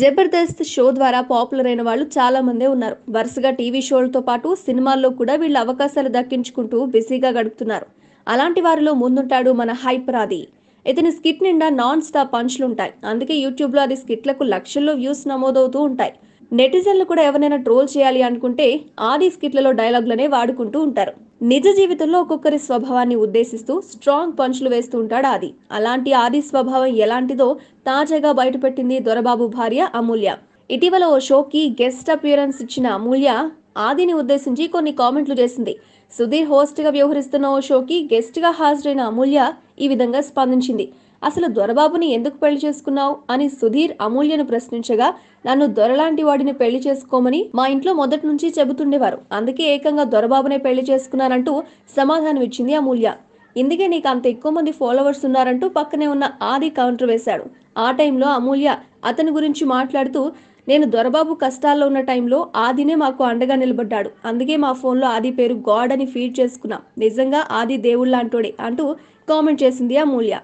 Jabardasth show ద్వారా popular అయిన వాళ్ళు చాలా మందే ఉన్నారు వరుసగా టీవీ షోలతో పాటు సినిమాల్లో కూడా వీళ్ళు అవకాశాలు దక్కించుకుంటూ బిజీగా గడుపుతున్నారు అలాంటి వారిలో ముందుంటాడు మన హైపర్ ఆది ఇతని స్కిట్ నిండా నాన్ స్టాప్ పంచ్లు ఉంటాయి అందుకే యూట్యూబ్లో అది స్కిట్లకు లక్షల్లో వ్యూస్ నమోదవుతూ ఉంటాయి నెటిజన్లు కూడా ఎవరైనా ట్రోల్ చేయాలి అనుకుంటే ఆది స్కిట్లలో డైలాగ్లనే వాడుకుంటూ ఉంటారు నిజ జీవితంలో ఒక్కొక్కరి స్వభావాన్ని ఉద్దేశిస్తూ స్ట్రాంగ్ పంచ్లు వేస్తూ ఉంటాడు ఆది అలాంటి ఆది స్వభావం ఎలాంటిదో తాజాగా బయటపెట్టింది దొరబాబు భార్య అమూల్య ఇటీవల ఓ షోకి గెస్ట్ అపియరెన్స్ ఇచ్చిన అమూల్య ఆదిని ఉద్దేశించి కొన్ని కామెంట్లు చేసింది సుధీర్ హోస్ట్గా వ్యవహరిస్తున్న ఓ షోకి గెస్ట్గా హాజరైన అమూల్య ఈ విధంగా స్పందించింది అసలు దొరబాబుని ఎందుకు పెళ్లి చేసుకున్నావు అని సుధీర్ అమూల్యను ప్రశ్నించగా నన్ను దొరలాంటి వాడిని పెళ్లి చేసుకోమని మా ఇంట్లో మొదటి నుంచి చెబుతుండేవారు అందుకే ఏకంగా దొరబాబునే పెళ్లి చేసుకున్నానంటూ సమాధానం ఇచ్చింది అమూల్య ఇందుకే నీకు అంత ఎక్కువ మంది ఫాలోవర్స్ ఉన్నారంటూ పక్కనే ఉన్న ఆది కౌంటర్ వేశాడు ఆ టైంలో అమూల్య అతని గురించి మాట్లాడుతూ నేను దొరబాబు కష్టాల్లో ఉన్న టైంలో ఆదినే మాకు అండగా నిలబడ్డాడు అందుకే మా ఫోన్లో ఆది పేరు గాడ్ అని ఫీడ్ చేసుకున్నాం నిజంగా ఆది దేవుళ్ళ అంటూ కామెంట్ చేసింది అమూల్య